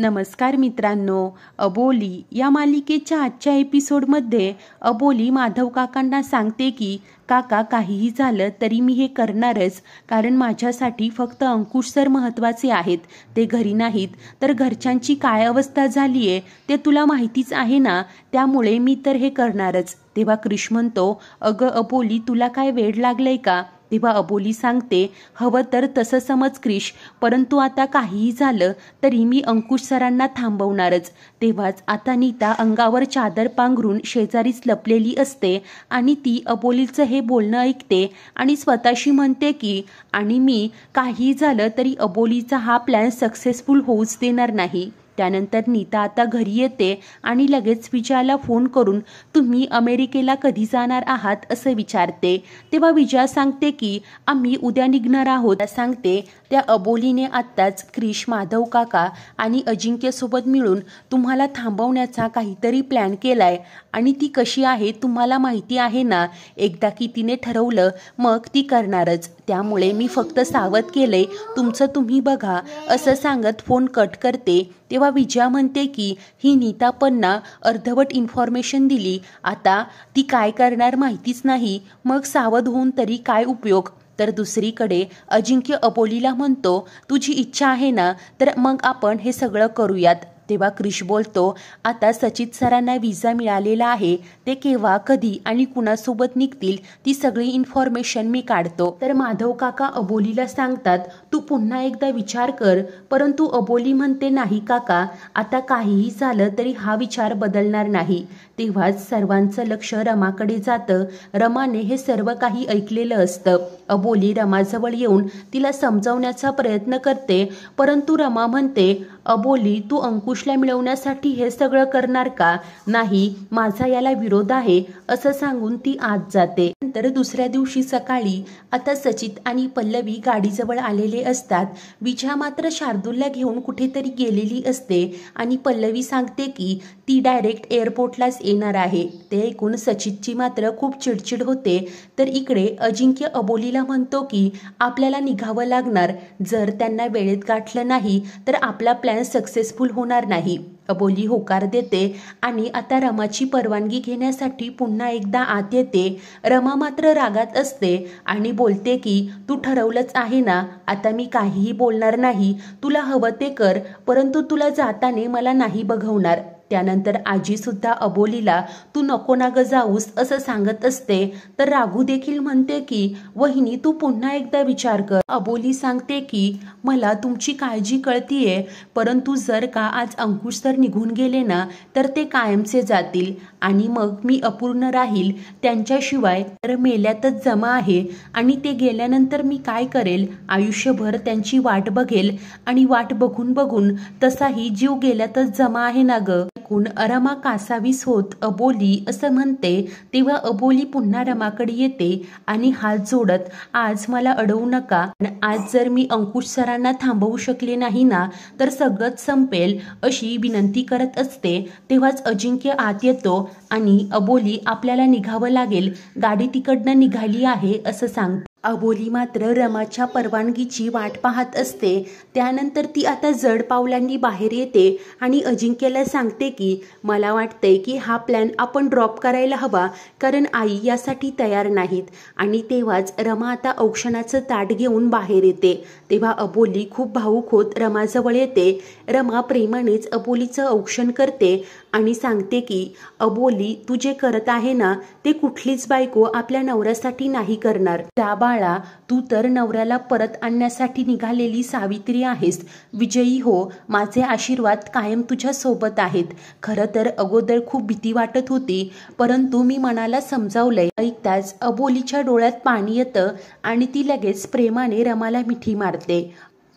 नमस्कार मित्रांनो अबोली या मालिकेच्या आजच्या एपिसोडमध्ये अबोली माधव काकांना सांगते की काका काहीही झालं तरी मी हे करणारच कारण माझ्यासाठी फक्त अंकुश सर महत्त्वाचे आहेत ते घरी नाहीत तर घरच्यांची काय अवस्था झाली आहे ते तुला माहितीच आहे ना त्यामुळे मी तर हे करणारच तेव्हा क्रिश म्हणतो अगं अबोली तुला काय वेड लागलंय का तेव्हा अबोली सांगते हवं तर तसं समज क्रिश परंतु आता काहीही झालं तरी मी अंकुश सरांना थांबवणारच तेव्हाच आता नीता अंगावर चादर पांघरून शेजारीच लपलेली असते आणि ती अबोलीचं हे बोलणं ऐकते आणि स्वतःशी म्हणते की आणि मी काहीही झालं तरी अबोलीचा हा प्लॅन सक्सेसफुल होऊच देणार नाही त्यानंतर नीता आता घरी येते आणि लगेच विजयाला फोन करून तुम्ही अमेरिकेला कधी जाणार आहात असं विचारते तेव्हा विजया सांगते की आम्ही उद्या निघणार आहोत सांगते त्या अबोलीने आत्ताच क्रिश माधव काका आणि अजिंक्यसोबत मिळून तुम्हाला थांबवण्याचा काहीतरी प्लॅन केलाय आणि ती कशी आहे तुम्हाला माहिती आहे ना एकदा की तिने ठरवलं मग ती करणारच त्यामुळे मी फक्त सावध केलंय तुमचं तुम्ही बघा असं सांगत फोन कट करते तेव्हा विजया म्हणते की ही नीतापन्ना अर्धवट इन्फॉर्मेशन दिली आता ती काय करणार माहितीच नाही मग सावध होऊन तरी काय उपयोग तर दुसरीकडे अजिंक्य अपोलीला म्हणतो तुझी इच्छा आहे ना तर मग आपण हे सगळं करूयात तेव्हा क्रिश बोलतो आता सचित सरांना व्हिसा मिळालेला आहे ते केव्हा कधी आणि कुणासोबत निघतील ती सगळी इन्फॉर्मेशन मी काढतो तर माधव काका अबोलीला सांगतात तू पुन्हा एकदा विचार कर परंतु अबोली म्हणते नाही काका आता काहीही झालं तरी हा विचार बदलणार नाही तेव्हाच सर्वांचं लक्ष रमाकडे जातं रमाने हे सर्व काही ऐकलेलं असतं अबोली रमाजवळ येऊन तिला समजवण्याचा प्रयत्न करते परंतु रमा म्हणते अबोली तू अंकुशला मिळवण्यासाठी हे सगळं करणार का नाही माझा याला विरोध आहे असं सांगून ती आत जाते नंतर दुसऱ्या दिवशी सकाळी आता सचित आणि पल्लवी गाडीजवळ आलेले असतात विजया मात्र शार्दूलला घेऊन कुठेतरी गेलेली असते आणि पल्लवी सांगते की ती डायरेक्ट एअरपोर्टलाच येणार आहे ते ऐकून सचितची मात्र खूप चिडचिड होते तर इकडे अजिंक्य अबोलीला म्हणतो की आपल्याला निघावं लागणार जर त्यांना वेळेत गाठलं नाही तर आपला प्लॅन प्लॅन सक्सेसफुल होणार नाही अबोली होकार देते आणि आता रमाची परवानगी घेण्यासाठी पुन्हा एकदा आत येते रमा मात्र रागात असते आणि बोलते की तू ठरवलंच आहे ना आता मी काहीही बोलणार नाही तुला हवं ते कर परंतु तुला जाताने मला नाही बघवणार त्यानंतर आजी सुद्धा अबोलीला तू नको ना ग जाऊस असं सांगत असते तर राघू देखील म्हणते की वहिनी तू पुन्हा एकदा विचार कर अबोली सांगते की मला तुमची काळजी कळतीये परंतु जर का आज अंकुश तर निघून गेले ना तर ते कायमचे जातील आणि मग मी अपूर्ण राहील त्यांच्याशिवाय तर मेल्यातच जमा आहे आणि ते गेल्यानंतर मी काय करेल आयुष्यभर त्यांची वाट बघेल आणि वाट बघून बघून तसाही जीव गेल्यातच जमा आहे ना ग ऐकून अरमा कासावीस होत अबोली असं म्हणते तेव्हा अबोली पुन्हा रमाकडे येते आणि हात जोडत आज मला अडवू नका आज जर मी अंकुश सरांना थांबवू शकले नाही ना तर सगळंच संपेल अशी विनंती करत असते तेव्हाच अजिंक्य आत येतो आणि अबोली आपल्याला निघावं लागेल गाडी तिकडनं निघाली आहे असं सांग अबोली मात्र रमाच्या परवानगीची वाट पाहत असते त्यानंतर ती आता जड पावलांनी बाहेर येते आणि अजिंक्यला सांगते की मला वाटतंय की हा प्लॅन आपण ड्रॉप करायला हवा कारण आई यासाठी तयार नाहीत आणि तेव्हाच रमा आता औक्षणाचं ताट घेऊन बाहेर येते तेव्हा अबोली खूप भाऊक होत रमाजवळ येते रमा प्रेमानेच अबोलीचं औक्षण करते आणि सांगते की अबोली तू जे करत आहे ना ते कुठलीच बायको आपल्या नवऱ्यासाठी नाही करणार त्या बाळा तू तर नवऱ्याला परत आणण्यासाठी निघालेली सावित्री आहेस विजयी हो माझे आशीर्वाद कायम तुझ्या सोबत आहेत खरं तर अगोदर खूप भीती वाटत होती परंतु मी मनाला समजावलंय ऐकताच अबोलीच्या डोळ्यात पाणी येतं आणि ती लगेच प्रेमाने रमाला मिठी मारते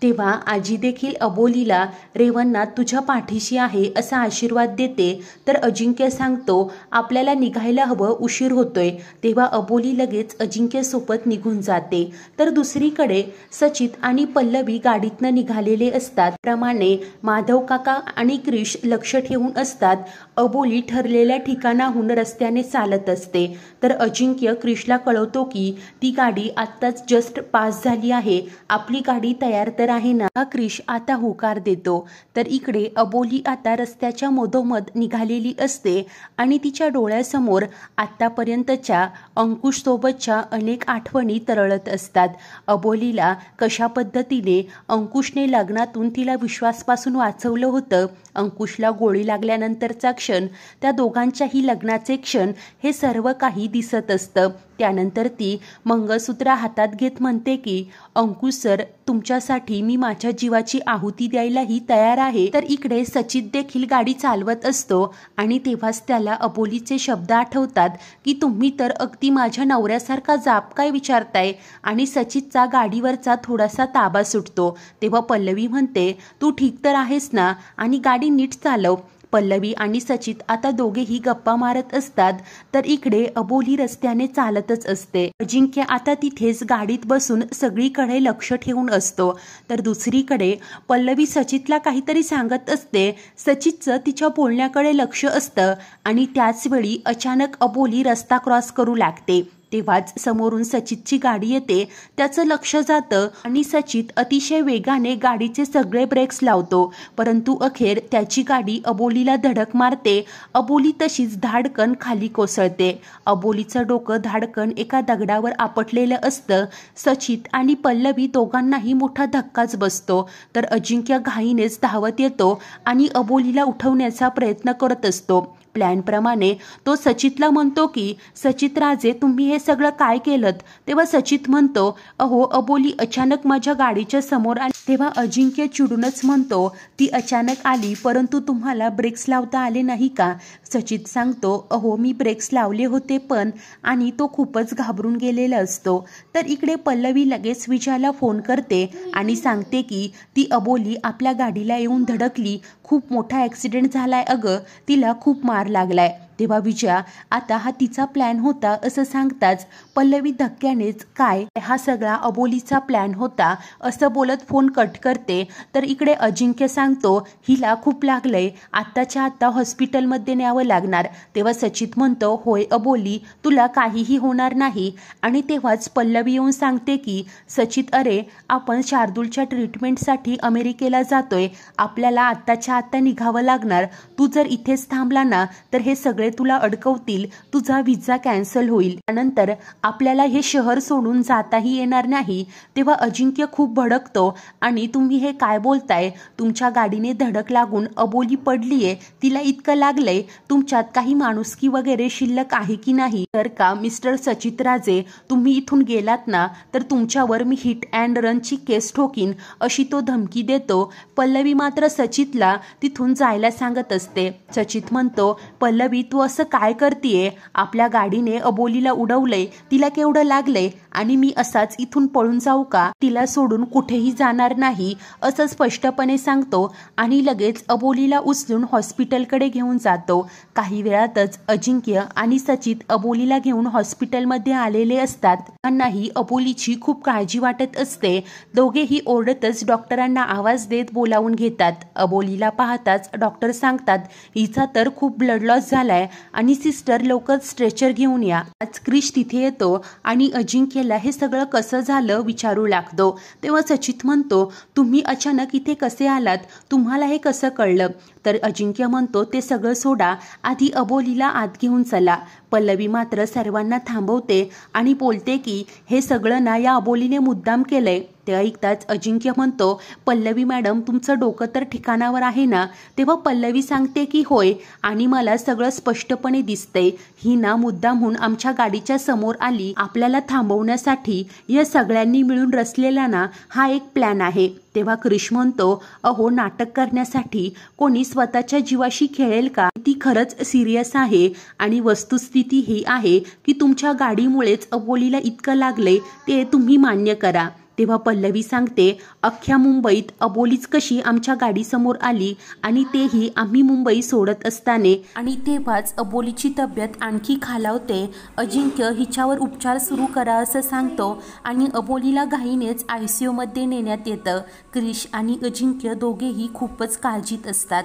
तेव्हा आजी देखील अबोलीला रेवन्ना तुझ्या पाठीशी आहे असा आशीर्वाद देते तर अजिंक्य सांगतो आपल्याला निघायला हवं उशीर होतोय तेव्हा अबोली लगेच अजिंक्यसोबत निघून जाते तर दुसरीकडे सचित आणि पल्लवी गाडीतनं निघालेले असतात प्रमाणे माधव काका आणि क्रिश लक्ष ठेवून असतात अबोली ठरलेल्या ठिकाणाहून रस्त्याने चालत असते तर अजिंक्य क्रिशला कळवतो की ती गाडी आत्ताच जस्ट पास झाली आहे आपली गाडी तयार तर आहे ना हा क्रिश आता होकार देतो तर इकडे अबोली आता रस्त्याच्या मधोमध निघालेली असते आणि तिच्या डोळ्यासमोर आत्तापर्यंतच्या अंकुशसोबतच्या अनेक आठवणी तरळत असतात अबोलीला कशा पद्धतीने अंकुशने लग्नातून तिला विश्वासपासून वाचवलं होतं अंकुशला गोळी लागल्यानंतरचा क्षण त्या दोघांच्याही लग्नाचे क्षण हे सर्व काही दिसत असतं त्यानंतर ती मंगळसूत्र हातात घेत म्हणते की अंकुश सर तुमच्यासाठी वेळी मी माझ्या जीवाची आहुती द्यायलाही तयार आहे तर इकडे सचित देखील गाडी चालवत असतो आणि तेव्हाच त्याला अबोलीचे शब्द आठवतात की तुम्ही तर अगदी माझ्या नवऱ्यासारखा जाप काय विचारताय आणि सचितचा गाडीवरचा थोडासा ताबा सुटतो तेव्हा पल्लवी म्हणते तू ठीक तर आहेस ना आणि गाडी नीट चालव पल्लवी आणि सचित आता दोघेही गप्पा मारत असतात तर इकडे अबोली रस्त्याने चालतच असते अजिंक्य आता तिथेच गाडीत बसून सगळीकडे लक्ष ठेवून असतो तर दुसरीकडे पल्लवी सचितला काहीतरी सांगत असते सचितचं तिच्या बोलण्याकडे लक्ष असतं आणि त्याचवेळी अचानक अबोली रस्ता क्रॉस करू लागते तेव्हाच समोरून सचितची गाडी येते त्याचं लक्ष जातं आणि सचित अतिशय वेगाने गाडीचे सगळे ब्रेक्स लावतो परंतु अखेर त्याची गाडी अबोलीला धडक मारते अबोली तशीच धाडकन खाली कोसळते अबोलीचं डोकं धाडकन एका दगडावर आपटलेलं असतं सचित आणि पल्लवी दोघांनाही मोठा धक्काच बसतो तर अजिंक्य घाईनेच धावत येतो आणि अबोलीला उठवण्याचा प्रयत्न करत असतो प्लॅनप्रमाणे तो सचितला म्हणतो की सचित राजे तुम्ही हे सगळं काय केलं तेव्हा सचित म्हणतो अहो अबोली अचानक माझ्या गाडीच्या समोर आली तेव्हा अजिंक्य चिडूनच म्हणतो ती अचानक आली परंतु तुम्हाला ब्रेक्स लावता आले नाही का सचित सांगतो अहो मी ब्रेक्स लावले होते पण आणि तो खूपच घाबरून गेलेला असतो तर इकडे पल्लवी लगेच विजयाला फोन करते आणि सांगते की ती अबोली आपल्या गाडीला येऊन धडकली खूप मोठा ॲक्सिडेंट झालाय अगं तिला खूप मार लाग लागलाय तेव्हा विजया आता हा तिचा प्लॅन होता असं सांगताच पल्लवी धक्क्यानेच काय हा सगळा अबोलीचा प्लॅन होता असं बोलत फोन कट करते तर इकडे अजिंक्य सांगतो हिला खूप लागलंय आत्ताच्या आत्ता हॉस्पिटलमध्ये न्यावं लागणार तेव्हा सचित म्हणतो होय अबोली तुला काहीही होणार नाही आणि तेव्हाच पल्लवी येऊन सांगते की सचित अरे आपण शार्दूलच्या ट्रीटमेंटसाठी अमेरिकेला जातोय आपल्याला आत्ताच्या आत्ता निघावं लागणार तू जर इथेच थांबला ना तर हे सगळे तुला अडकवतील तुझा व्हिसा कॅन्सल होईल त्यानंतर आपल्याला हे शहर सोडून जाताही येणार नाही तेव्हा अजिंक्य खूप भडकतो आणि तुम्ही हे काय बोलताय तुमच्या गाडीने धडक लागून अबोली पडलीये तिला इतकं लागलंय तुमच्यात काही माणुसकी वगैरे शिल्लक आहे की नाही तर का मिस्टर सचित राजे तुम्ही इथून गेलात ना तर तुमच्यावर मी हिट अँड रनची केस ठोकीन अशी तो धमकी देतो पल्लवी मात्र सचितला तिथून जायला सांगत असते सचित म्हणतो पल्लवी तू असं काय करतीये आपल्या गाडीने अबोलीला उडवलंय तिला केवढं लागलंय आणि मी असाच इथून पळून जाऊ का तिला सोडून कुठेही जाणार नाही असं स्पष्टपणे सांगतो आणि लगेच अबोलीला उचलून हॉस्पिटलकडे घेऊन जातो काही वेळातच अजिंक्य आणि सचित अबोलीला घेऊन हॉस्पिटलमध्ये आलेले असतात त्यांनाही अबोलीची खूप काळजी वाटत असते दोघेही ओरडतच डॉक्टरांना आवाज देत बोलावून घेतात अबोलीला पाहताच डॉक्टर सांगतात हिचा तर खूप ब्लड लॉस झालाय आणि सिस्टर लवकर स्ट्रेचर घेऊन या आज क्रिश तिथे येतो आणि अजिंक्यला हे सगळं कसं झालं विचारू लागतो तेव्हा सचित म्हणतो तुम्ही अचानक इथे कसे आलात तुम्हाला हे कसं कळलं तर अजिंक्य म्हणतो ते सगळं सोडा आधी अबोलीला आत घेऊन चला पल्लवी मात्र सर्वांना थांबवते आणि बोलते की हे सगळं ना या अबोलीने मुद्दाम केलंय ते ऐकताच अजिंक्य म्हणतो पल्लवी मॅडम तुमचं डोकं तर ठिकाणावर आहे ना तेव्हा पल्लवी सांगते की होय आणि मला सगळं स्पष्टपणे दिसतंय ही ना मुद्दामहून आमच्या गाडीच्या समोर आली आपल्याला थांबवण्यासाठी या सगळ्यांनी मिळून रचलेला ना हा एक प्लॅन आहे तेव्हा क्रिश म्हणतो अहो नाटक करण्यासाठी कोणी स्वतःच्या जीवाशी खेळेल का ती खरंच सिरियस आहे आणि वस्तुस्थिती ही आहे की तुमच्या गाडीमुळेच अबोलीला इतकं लागले ते तुम्ही मान्य करा तेव्हा पल्लवी सांगते अख्ख्या मुंबईत अबोलीच कशी आमच्या गाडीसमोर आली आणि तेही आम्ही मुंबई सोडत असताना आणि तेव्हाच अबोलीची तब्येत आणखी खालावते अजिंक्य हिच्यावर उपचार सुरू करा असं सांगतो आणि अबोलीला घाईनेच आय सी यूमध्ये नेण्यात येतं क्रिश आणि अजिंक्य दोघेही खूपच काळजीत असतात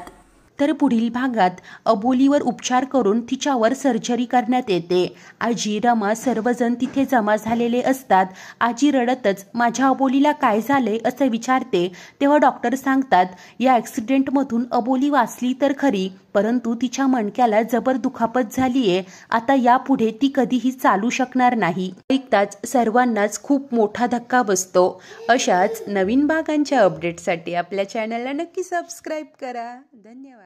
तर पुढील भागात अबोलीवर उपचार करून तिच्यावर सर्जरी करण्यात येते आजी रमा सर्वजण तिथे जमा झालेले असतात आजी रडतच माझ्या अबोलीला काय झाले असे विचारते तेव्हा डॉक्टर सांगतात या ॲक्सिडेंटमधून अबोली वाचली तर खरी परंतु तिच्या मणक्याला जबर दुखापत झालीये आता यापुढे ती कधीही चालू शकणार नाही ऐकताच सर्वांनाच खूप मोठा धक्का बसतो अशाच नवीन भागांच्या अपडेटसाठी आपल्या चॅनलला नक्की सबस्क्राईब करा धन्यवाद